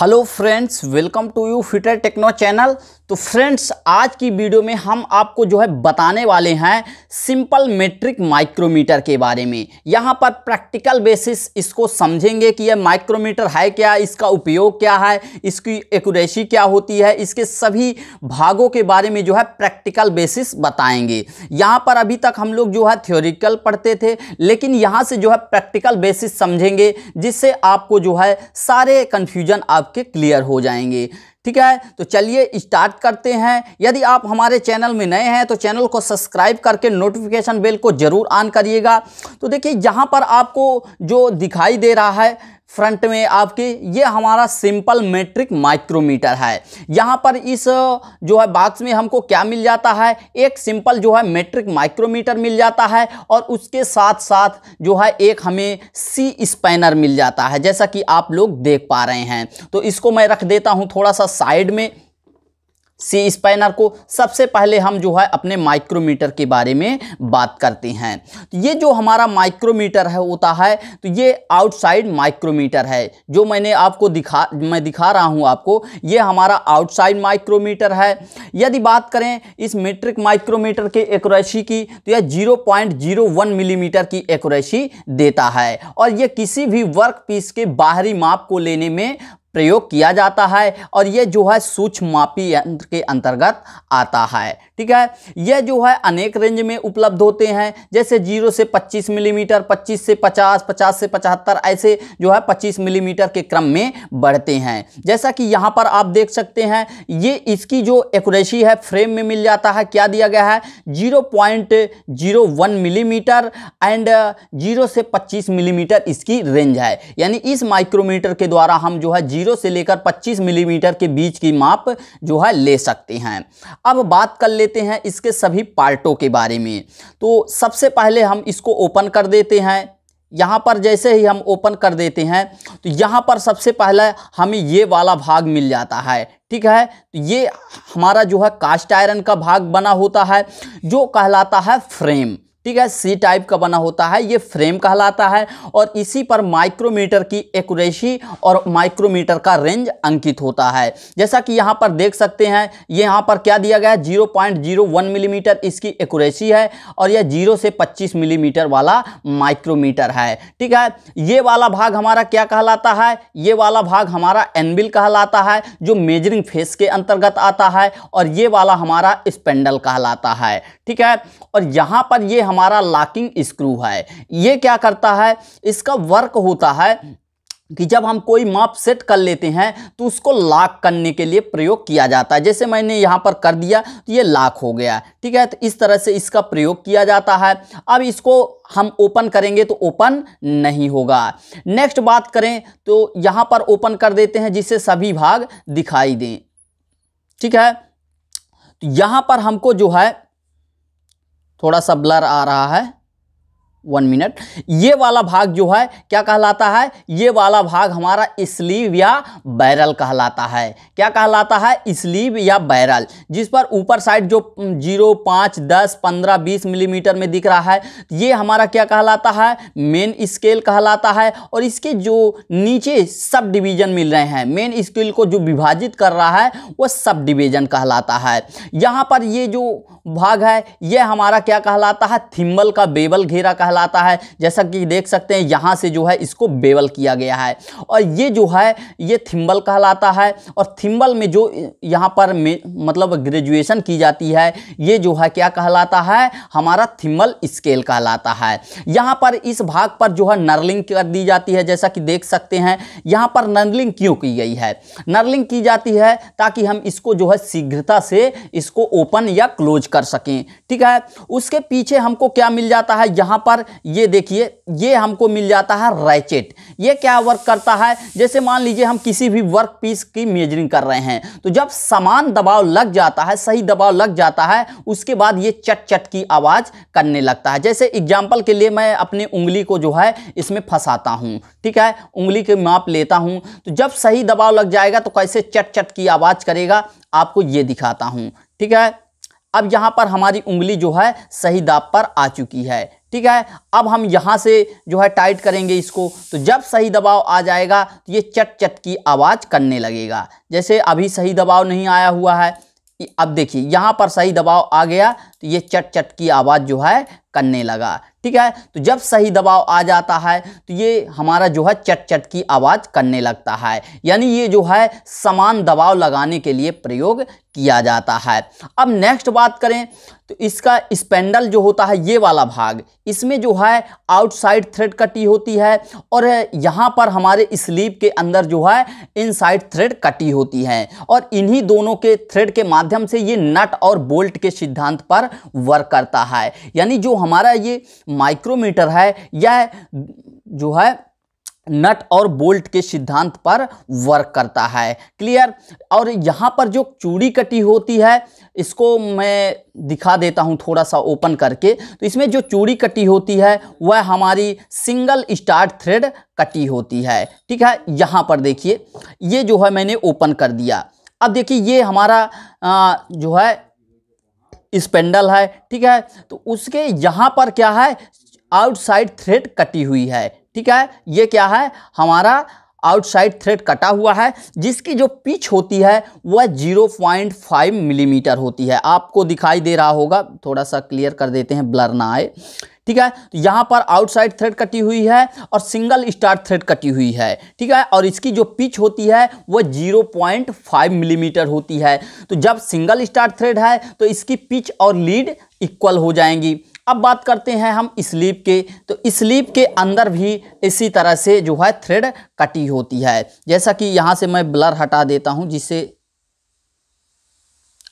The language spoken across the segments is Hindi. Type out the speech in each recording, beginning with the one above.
hello friends welcome to you fitter techno channel तो फ्रेंड्स आज की वीडियो में हम आपको जो है बताने वाले हैं सिंपल मेट्रिक माइक्रोमीटर के बारे में यहाँ पर प्रैक्टिकल बेसिस इसको समझेंगे कि यह माइक्रोमीटर है क्या इसका उपयोग क्या है इसकी एक्यूरेसी क्या होती है इसके सभी भागों के बारे में जो है प्रैक्टिकल बेसिस बताएंगे यहाँ पर अभी तक हम लोग जो है थ्योरिकल पढ़ते थे लेकिन यहाँ से जो है प्रैक्टिकल बेसिस समझेंगे जिससे आपको जो है सारे कन्फ्यूजन आप आपके क्लियर हो जाएंगे ठीक है तो चलिए स्टार्ट करते हैं यदि आप हमारे चैनल में नए हैं तो चैनल को सब्सक्राइब करके नोटिफिकेशन बेल को ज़रूर ऑन करिएगा तो देखिए यहाँ पर आपको जो दिखाई दे रहा है फ्रंट में आपके ये हमारा सिंपल मेट्रिक माइक्रोमीटर है यहाँ पर इस जो है बॉक्स में हमको क्या मिल जाता है एक सिंपल जो है मेट्रिक माइक्रोमीटर मिल जाता है और उसके साथ साथ जो है एक हमें सी स्पैनर मिल जाता है जैसा कि आप लोग देख पा रहे हैं तो इसको मैं रख देता हूँ थोड़ा सा साइड में सी स्पाइनर को सबसे पहले हम जो है अपने माइक्रोमीटर के बारे में बात करते हैं तो ये जो हमारा माइक्रोमीटर है होता है तो ये आउटसाइड माइक्रोमीटर है जो मैंने आपको दिखा मैं दिखा रहा हूँ आपको ये हमारा आउटसाइड माइक्रोमीटर है यदि बात करें इस मेट्रिक माइक्रोमीटर के एकोरेसी की तो यह zero point zero one millimetre की एकोरेसी देता है और यह किसी भी वर्क पीस के बाहरी माप को लेने में प्रयोग किया जाता है और यह जो है सूक्ष्म मापी यंत्र के अंतर्गत आता है ठीक है यह जो है अनेक रेंज में उपलब्ध होते हैं जैसे जीरो से 25 मिलीमीटर 25 से 50 50 से 75 ऐसे जो है 25 मिलीमीटर के क्रम में बढ़ते हैं जैसा कि यहाँ पर आप देख सकते हैं ये इसकी जो एक्यूरेसी है फ्रेम में मिल जाता है क्या दिया गया है zero point zero one millimetre and uh, zero से पच्चीस मिलीमीटर इसकी रेंज है यानी इस माइक्रोमीटर के द्वारा हम जो है जीरो से लेकर 25 मिलीमीटर के बीच की माप जो है ले सकते हैं अब बात कर लेते हैं इसके सभी पार्टों के बारे में तो सबसे पहले हम इसको ओपन कर देते हैं यहाँ पर जैसे ही हम ओपन कर देते हैं तो यहाँ पर सबसे पहले हमें ये वाला भाग मिल जाता है ठीक है तो ये हमारा जो है कास्ट आयरन का भाग बना होता है जो कहलाता है फ्रेम ठीक है सी टाइप का बना होता है ये फ्रेम कहलाता है और इसी पर माइक्रोमीटर की एक्यूरेसी और माइक्रोमीटर का रेंज अंकित होता है जैसा कि यहाँ पर देख सकते हैं ये यहाँ पर क्या दिया गया है zero point zero one millimetre इसकी एक्यूरेसी है और यह जीरो से पच्चीस मिलीमीटर वाला माइक्रोमीटर है ठीक है ये वाला भाग हमारा क्या कहलाता है ये वाला भाग हमारा एनबिल कहलाता है जो मेजरिंग फेस के अंतर्गत आता है और ये वाला हमारा स्पेंडल कहलाता है ठीक है और यहाँ पर ये हमारा लॉकिंग स्क्रू है ये क्या करता है इसका वर्क होता है कि जब हम कोई माप सेट कर लेते हैं तो उसको लॉक करने के लिए प्रयोग किया जाता है जैसे मैंने यहाँ पर कर दिया तो ये लॉक हो गया ठीक है तो इस तरह से इसका प्रयोग किया जाता है अब इसको हम ओपन करेंगे तो ओपन नहीं होगा नेक्स्ट बात करें तो यहाँ पर ओपन कर देते हैं जिससे सभी भाग दिखाई दें ठीक है तो यहाँ पर हमको जो है थोड़ा सा ब्लर आ रहा है वन मिनट ये वाला भाग जो है क्या कहलाता है ये वाला भाग हमारा स्लीव या बैरल कहलाता है क्या कहलाता है स्लीव या बैरल जिस पर ऊपर साइड जो जीरो पाँच दस पंद्रह बीस मिलीमीटर में दिख रहा है ये हमारा क्या कहलाता है मेन स्केल कहलाता है और इसके जो नीचे सब डिवीजन मिल रहे हैं मेन स्केल को जो विभाजित कर रहा है वह सब डिवीजन कहलाता है यहाँ पर ये जो भाग है यह हमारा क्या कहलाता है थिम्बल का बेबल घेरा कहलाता है जैसा कि देख सकते हैं यहाँ से जो है इसको बेवल किया गया है और ये जो है ये थिम्बल कहलाता है और थिम्बल में जो यहाँ पर मतलब ग्रेजुएशन की जाती है ये जो है क्या कहलाता है हमारा थिम्बल स्केल कहलाता है यहाँ पर इस भाग पर जो है नर्लिंग कर दी जाती है जैसा कि देख सकते हैं यहाँ पर नर्लिंग क्यों की गई है नर्लिंग की जाती है ताकि हम इसको जो है शीघ्रता से इसको ओपन या क्लोज कर सकें ठीक है उसके पीछे हमको क्या मिल जाता है यहाँ पर पर ये देखिए ये हमको मिल जाता है रैचेट ये क्या वर्क करता है जैसे मान लीजिए हम किसी भी वर्क पीस की मेजरिंग कर रहे हैं तो जब समान दबाव लग जाता है सही दबाव लग जाता है उसके बाद ये चट चट की आवाज़ करने लगता है जैसे एग्जाम्पल के लिए मैं अपनी उंगली को जो है इसमें फंसाता हूँ ठीक है उंगली के माप लेता हूँ तो जब सही दबाव लग जाएगा तो कैसे चट चट की आवाज़ करेगा आपको ये दिखाता हूँ ठीक है अब यहाँ पर हमारी उंगली जो है सही दाब पर आ चुकी है ठीक है अब हम यहाँ से जो है टाइट करेंगे इसको तो जब सही दबाव आ जाएगा तो ये चट चट की आवाज़ करने लगेगा जैसे अभी सही दबाव नहीं आया हुआ है अब देखिए यहाँ पर सही दबाव आ गया तो ये चट चट की आवाज़ जो है करने लगा ठीक है तो जब सही दबाव आ जाता है तो ये हमारा जो है चट चट की आवाज़ करने लगता है यानी ये जो है समान दबाव लगाने के लिए प्रयोग किया जाता है अब नेक्स्ट बात करें तो इसका स्पेंडल जो होता है ये वाला भाग इसमें जो है आउटसाइड थ्रेड कटी होती है और यहाँ पर हमारे स्लीव के अंदर जो है इनसाइड थ्रेड कटी होती है और इन्हीं दोनों के थ्रेड के माध्यम से ये नट और बोल्ट के सिद्धांत पर वर्क करता है यानी जो हमारा ये माइक्रोमीटर है यह जो है नट और बोल्ट के सिद्धांत पर वर्क करता है क्लियर और यहाँ पर जो चूड़ी कटी होती है इसको मैं दिखा देता हूँ थोड़ा सा ओपन करके तो इसमें जो चूड़ी कटी होती है वह हमारी सिंगल स्टार्ट थ्रेड कटी होती है ठीक है यहाँ पर देखिए ये जो है मैंने ओपन कर दिया अब देखिए ये हमारा आ, जो है स्पेंडल है ठीक है तो उसके यहाँ पर क्या है आउटसाइड थ्रेड कटी हुई है ठीक है ये क्या है हमारा आउटसाइड थ्रेड कटा हुआ है जिसकी जो पिच होती है वह 0.5 मिलीमीटर mm होती है आपको दिखाई दे रहा होगा थोड़ा सा क्लियर कर देते हैं ब्लर ना आए ठीक है तो यहाँ पर आउटसाइड थ्रेड कटी हुई है और सिंगल स्टार थ्रेड कटी हुई है ठीक है और इसकी जो पिच होती है वह 0.5 मिलीमीटर mm होती है तो जब सिंगल स्टार थ्रेड है तो इसकी पिच और लीड इक्वल हो जाएंगी अब बात करते हैं हम स्लीप के तो स्लीप के अंदर भी इसी तरह से जो है थ्रेड कटी होती है जैसा कि यहाँ से मैं ब्लर हटा देता हूँ जिससे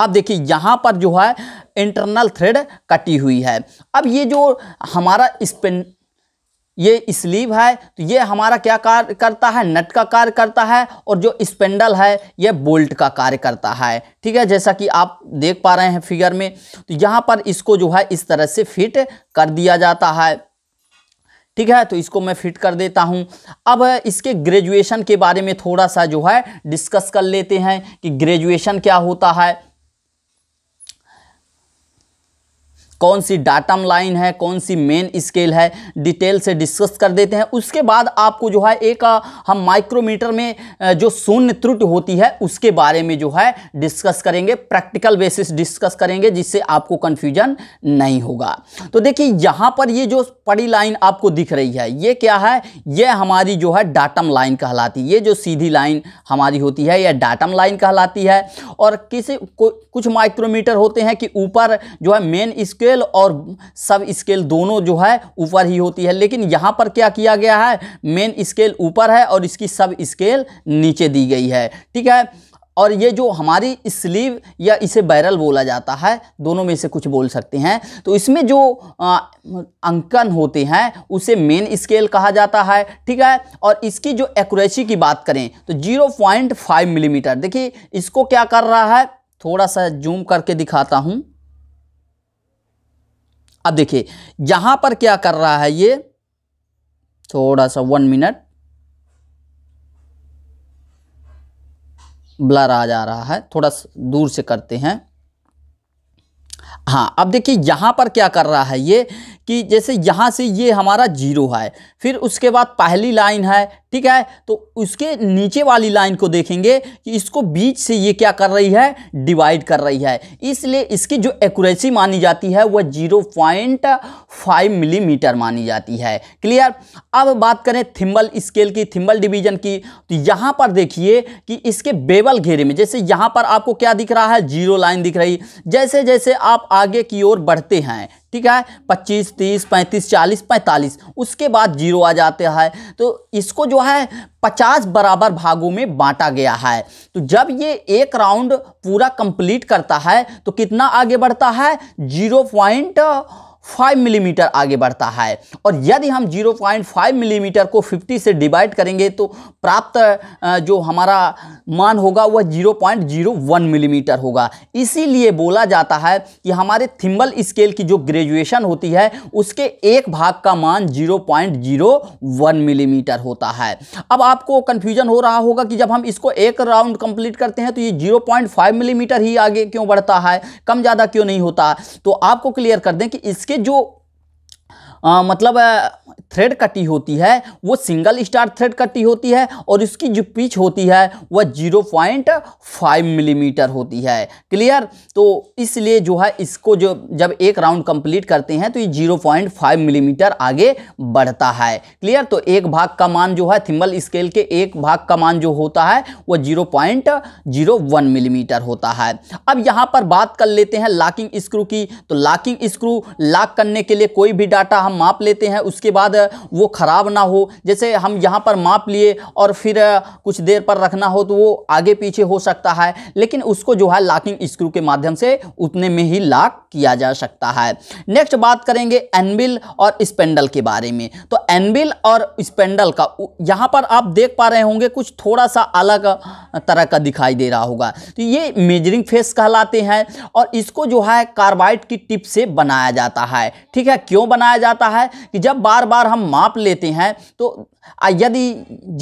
अब देखिए यहाँ पर जो है इंटरनल थ्रेड कटी हुई है अब ये जो हमारा स्पिन ये स्लीव है तो ये हमारा क्या कार्य करता है नट का कार्य करता है और जो स्पेंडल है ये बोल्ट का कार्य करता है ठीक है जैसा कि आप देख पा रहे हैं फिगर में तो यहाँ पर इसको जो है इस तरह से फिट कर दिया जाता है ठीक है तो इसको मैं फिट कर देता हूँ अब इसके ग्रेजुएशन के बारे में थोड़ा सा जो है डिस्कस कर लेते हैं कि ग्रेजुएशन क्या होता है कौन सी डाटम लाइन है कौन सी मेन स्केल है डिटेल से डिस्कस कर देते हैं उसके बाद आपको जो है एक हम माइक्रोमीटर में जो शून्य त्रुटि होती है उसके बारे में जो है डिस्कस करेंगे प्रैक्टिकल बेसिस डिस्कस करेंगे जिससे आपको कन्फ्यूजन नहीं होगा तो देखिए यहाँ पर ये जो पड़ी लाइन आपको दिख रही है ये क्या है ये हमारी जो है डाटम लाइन कहलाती है ये जो सीधी लाइन हमारी होती है यह डाटम लाइन कहलाती है और किसी को कुछ माइक्रोमीटर होते हैं कि ऊपर जो है मेन स्केल स्केल और सब स्केल दोनों जो है ऊपर ही होती है लेकिन यहाँ पर क्या किया गया है मेन स्केल ऊपर है और इसकी सब स्केल नीचे दी गई है ठीक है और ये जो हमारी स्लीव या इसे बैरल बोला जाता है दोनों में से कुछ बोल सकते हैं तो इसमें जो आ, अंकन होते हैं उसे मेन स्केल कहा जाता है ठीक है और इसकी जो एक्यूरेसी की बात करें तो 0.5 मिलीमीटर mm, देखिए इसको क्या कर रहा है थोड़ा सा जूम करके दिखाता हूँ अब देखिए यहां पर क्या कर रहा है ये थोड़ा सा वन मिनट ब्लर आ जा रहा है थोड़ा दूर से करते हैं हाँ अब देखिए यहाँ पर क्या कर रहा है ये कि जैसे यहाँ से ये हमारा जीरो है फिर उसके बाद पहली लाइन है ठीक है तो उसके नीचे वाली लाइन को देखेंगे कि इसको बीच से ये क्या कर रही है डिवाइड कर रही है इसलिए इसकी जो एक्यूरेसी मानी जाती है वह जीरो पॉइंट फाइव मिलीमीटर मानी जाती है क्लियर अब बात करें थिम्बल स्केल की थिम्बल डिवीजन की तो यहाँ पर देखिए कि इसके बेबल घेरे में जैसे यहाँ पर आपको क्या दिख रहा है जीरो लाइन दिख रही जैसे जैसे आप आगे की ओर बढ़ते हैं ठीक है 25, 30, 35, 40, 45 उसके बाद जीरो आ जाते हैं तो इसको जो हुआ है पचास बराबर भागों में बांटा गया है तो जब ये एक राउंड पूरा कंप्लीट करता है तो कितना आगे बढ़ता है जीरो पॉइंट फाइव मिलीमीटर आगे बढ़ता है और यदि हम जीरो पॉइंट फाइव मिलीमीटर को फिफ्टी से डिवाइड करेंगे तो प्राप्त जो हमारा मान होगा वह zero point zero one millimetre होगा इसीलिए बोला जाता है कि हमारे थिम्बल स्केल की जो ग्रेजुएशन होती है उसके एक भाग का मान zero point zero one millimetre होता है अब आपको कन्फ्यूजन हो रहा होगा कि जब हम इसको एक राउंड कंप्लीट करते हैं तो ये जीरो पॉइंट फाइव मिलीमीटर ही आगे क्यों बढ़ता है कम ज़्यादा क्यों नहीं होता तो आपको क्लियर कर दें कि इसके जो आ, मतलब थ्रेड कटी होती है वो सिंगल स्टार थ्रेड कटी होती है और इसकी जो पिच होती है वह जीरो पॉइंट फाइव मिलीमीटर होती है क्लियर तो इसलिए जो है इसको जो जब एक राउंड कंप्लीट करते हैं तो ये जीरो पॉइंट फाइव मिलीमीटर आगे बढ़ता है क्लियर तो एक भाग का मान जो है थिम्बल स्केल के एक भाग का मान जो होता है वह zero point zero one millimetre होता है अब यहाँ पर बात कर लेते हैं लाकिंग स्क्रू की तो लाकिंग स्क्रू लाक करने के लिए कोई भी डाटा हम माप लेते हैं उसके बाद वो ख़राब ना हो जैसे हम यहाँ पर माप लिए और फिर कुछ देर पर रखना हो तो वो आगे पीछे हो सकता है लेकिन उसको जो है लॉकिंग स्क्रू के माध्यम से उतने में ही लॉक किया जा सकता है नेक्स्ट बात करेंगे एनबिल और स्पेंडल के बारे में तो एनबिल और स्पेंडल का यहाँ पर आप देख पा रहे होंगे कुछ थोड़ा सा अलग तरह का दिखाई दे रहा होगा तो ये मेजरिंग फेस कहलाते हैं और इसको जो है कार्बाइड की टिप से बनाया जाता है ठीक है क्यों बनाया जाता है कि जब बार बार हम माप लेते हैं तो यदि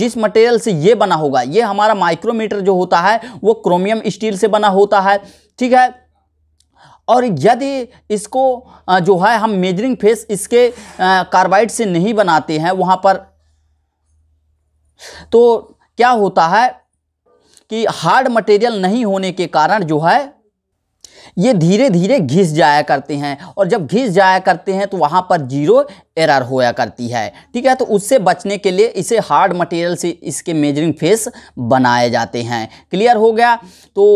जिस मटेरियल से ये बना होगा ये हमारा माइक्रोमीटर जो होता है वो क्रोमियम स्टील से बना होता है ठीक है और यदि इसको जो है हम मेजरिंग फेस इसके कार्बाइड से नहीं बनाते हैं वहाँ पर तो क्या होता है कि हार्ड मटेरियल नहीं होने के कारण जो है ये धीरे धीरे घिस जाया करते हैं और जब घिस जाया करते हैं तो वहाँ पर जीरो एरर होया करती है ठीक है तो उससे बचने के लिए इसे हार्ड मटेरियल से इसके मेजरिंग फेस बनाए जाते हैं क्लियर हो गया तो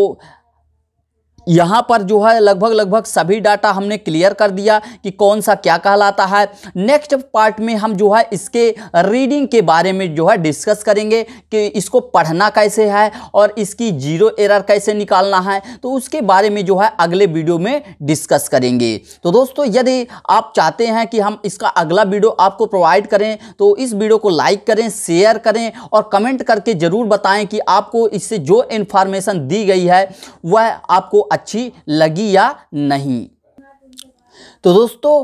यहाँ पर जो है लगभग लगभग सभी डाटा हमने क्लियर कर दिया कि कौन सा क्या कहलाता है नेक्स्ट पार्ट में हम जो है इसके रीडिंग के बारे में जो है डिस्कस करेंगे कि इसको पढ़ना कैसे है और इसकी जीरो एरर कैसे निकालना है तो उसके बारे में जो है अगले वीडियो में डिस्कस करेंगे तो दोस्तों यदि आप चाहते हैं कि हम इसका अगला वीडियो आपको प्रोवाइड करें तो इस वीडियो को लाइक करें शेयर करें और कमेंट करके ज़रूर बताएँ कि आपको इससे जो इन्फॉर्मेशन दी गई है वह आपको अच्छी लगी या नहीं तो दोस्तों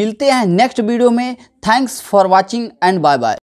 मिलते हैं नेक्स्ट वीडियो में thanks for watching and bye bye